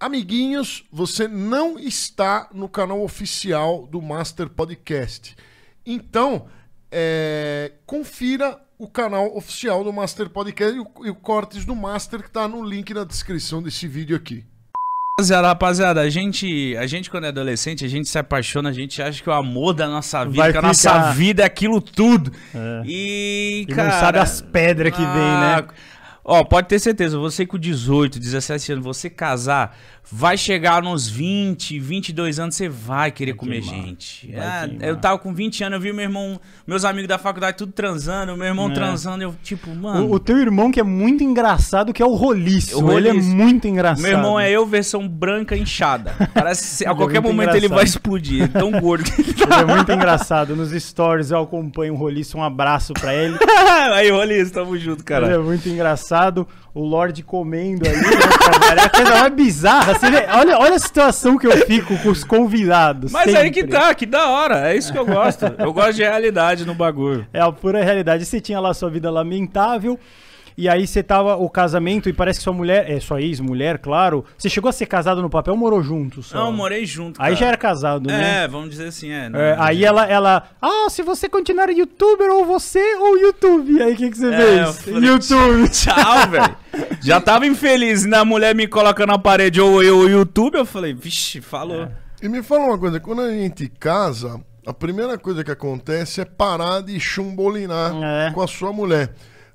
Amiguinhos, você não está no canal oficial do Master Podcast. Então, é, confira o canal oficial do Master Podcast e o, e o cortes do Master que está no link na descrição desse vídeo aqui. Rapaziada, rapaziada, a gente, a gente quando é adolescente, a gente se apaixona, a gente acha que o amor da nossa vida, Vai que a nossa vida é aquilo tudo. É. E, e, cara, não sabe as pedras que ah, vem, né? Ó, pode ter certeza, você com 18, 17 anos, você casar, vai chegar nos 20, 22 anos, você vai querer vai comer queimar. gente. É, eu tava com 20 anos, eu vi meu irmão, meus amigos da faculdade tudo transando, meu irmão é. transando, eu tipo, mano... O, o, teu irmão que é muito engraçado, que é o roliço, o roliço. ele é muito engraçado. Meu irmão é eu versão branca inchada. Parece a qualquer é momento engraçado. ele vai explodir, é tão gordo que ele tá. Ele é muito engraçado, nos stories eu acompanho o roliço, um abraço pra ele. Aí, roliço, tamo junto, cara. Ele é muito engraçado o Lorde comendo ali. Né, é a coisa mais bizarra. Assim, né? olha, olha a situação que eu fico com os convidados. Mas sempre. aí que tá, que da hora. É isso que eu gosto. Eu gosto de realidade no bagulho. É a pura realidade. Você tinha lá sua vida lamentável. E aí você tava o casamento e parece que sua mulher, é sua ex-mulher, claro. Você chegou a ser casado no papel, morou junto só. Não, morei junto. Aí cara. já era casado, né? É, vamos dizer assim, é. é aí é. ela, ela, ah, se você continuar youtuber ou você ou YouTube. aí o que, que você é, fez? Falei, YouTube. Tchau, velho. já tava infeliz, na né? mulher me coloca na parede ou eu ou YouTube, eu falei, vixe, falou. É. E me fala uma coisa, quando a gente casa, a primeira coisa que acontece é parar de chumbolinar é. com a sua mulher.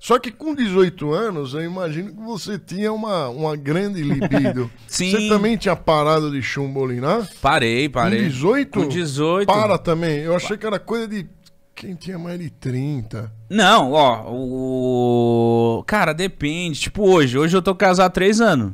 Só que com 18 anos, eu imagino que você tinha uma, uma grande libido. Sim. Você também tinha parado de chumbolinar? Né? Parei, parei. Com 18? Com 18. Para também. Eu achei que era coisa de quem tinha mais de 30. Não, ó, o. Cara, depende. Tipo, hoje. Hoje eu tô casado há 3 anos.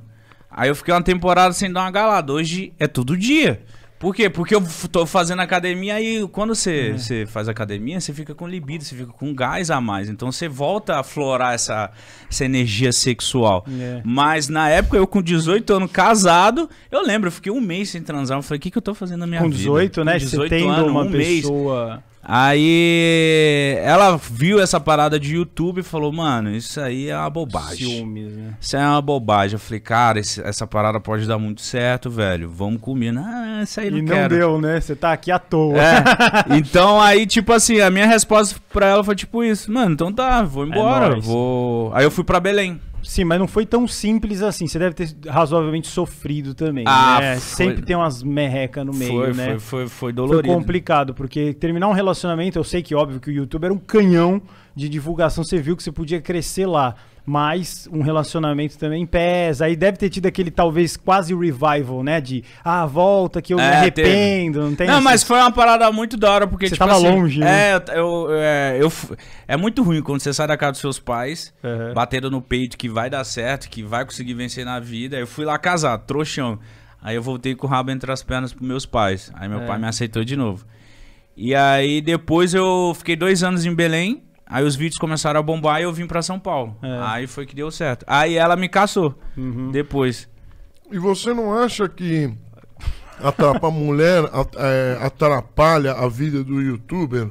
Aí eu fiquei uma temporada sem dar uma galada. Hoje é todo dia. Por quê? Porque eu tô fazendo academia e quando você, é. você faz academia, você fica com libido, você fica com gás a mais. Então você volta a florar essa, essa energia sexual. É. Mas na época, eu com 18 anos casado, eu lembro, eu fiquei um mês sem transar. Eu falei, o que, que eu tô fazendo na minha com vida? 18, né? Com 18, né? Você tendo anos, uma um pessoa... Mês. Aí ela viu essa parada de YouTube e falou, mano, isso aí é uma bobagem. Ciúmes, né? Isso aí é uma bobagem. Eu falei, cara, esse, essa parada pode dar muito certo, velho. Vamos comer. Ah, isso aí não E não quero. deu, né? Você tá aqui à toa. É. então aí, tipo assim, a minha resposta pra ela foi tipo isso. Mano, então tá, vou é embora. É vou... Aí eu fui pra Belém. Sim, mas não foi tão simples assim. Você deve ter razoavelmente sofrido também. Ah, né? foi... Sempre tem umas merreca no meio, foi, né? Foi, foi, foi dolorido. Foi complicado, porque terminar um relacionamento, eu sei que óbvio que o YouTube era um canhão de divulgação, você viu que você podia crescer lá. Mas um relacionamento também pesa. Aí deve ter tido aquele talvez quase revival, né? De ah, volta que eu é, me arrependo. Teve. Não tem Não, assim... mas foi uma parada muito da hora, porque você tipo, tava assim, longe. Né? É, né? eu, eu, eu, é, é, eu, é muito ruim quando você sai da casa dos seus pais, uhum. batendo no peito que vai dar certo, que vai conseguir vencer na vida. Eu fui lá casar, trouxão. Aí eu voltei com o rabo entre as pernas pros meus pais. Aí meu é. pai me aceitou de novo. E aí depois eu fiquei dois anos em Belém. Aí os vídeos começaram a bombar e eu vim para São Paulo. É. Aí foi que deu certo. Aí ela me caçou uhum. depois. E você não acha que a mulher é, atrapalha a vida do youtuber?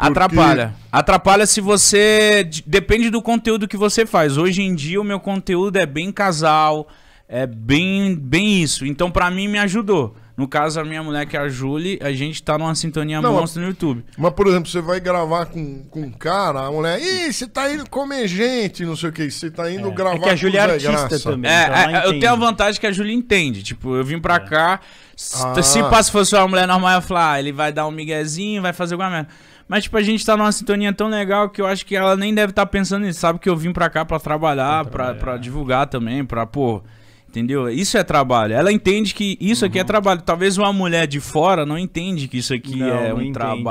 Atrapalha. Atrapalha se você. Depende do conteúdo que você faz. Hoje em dia, o meu conteúdo é bem casal, é bem, bem isso. Então, para mim, me ajudou. No caso, a minha mulher, que é a Julie, a gente tá numa sintonia não, monstra no YouTube. Mas, por exemplo, você vai gravar com, com um cara, a mulher, ih, você tá indo comer gente, não sei o que, você tá indo é. gravar é que a Julie é, é artista graça. também. É, então é eu tenho a vantagem que a Julie entende. Tipo, eu vim pra é. cá, ah. se, se fosse uma mulher normal, eu ia falar, ah, ele vai dar um miguezinho, vai fazer alguma merda. Mas, tipo, a gente tá numa sintonia tão legal que eu acho que ela nem deve estar tá pensando nisso. Sabe que eu vim pra cá pra trabalhar, pra, trabalhar. pra, pra divulgar também, pra, pô. Entendeu? Isso é trabalho. Ela entende que isso uhum. aqui é uhum. trabalho. Talvez uma mulher de fora não entende que isso aqui não, é um trabalho.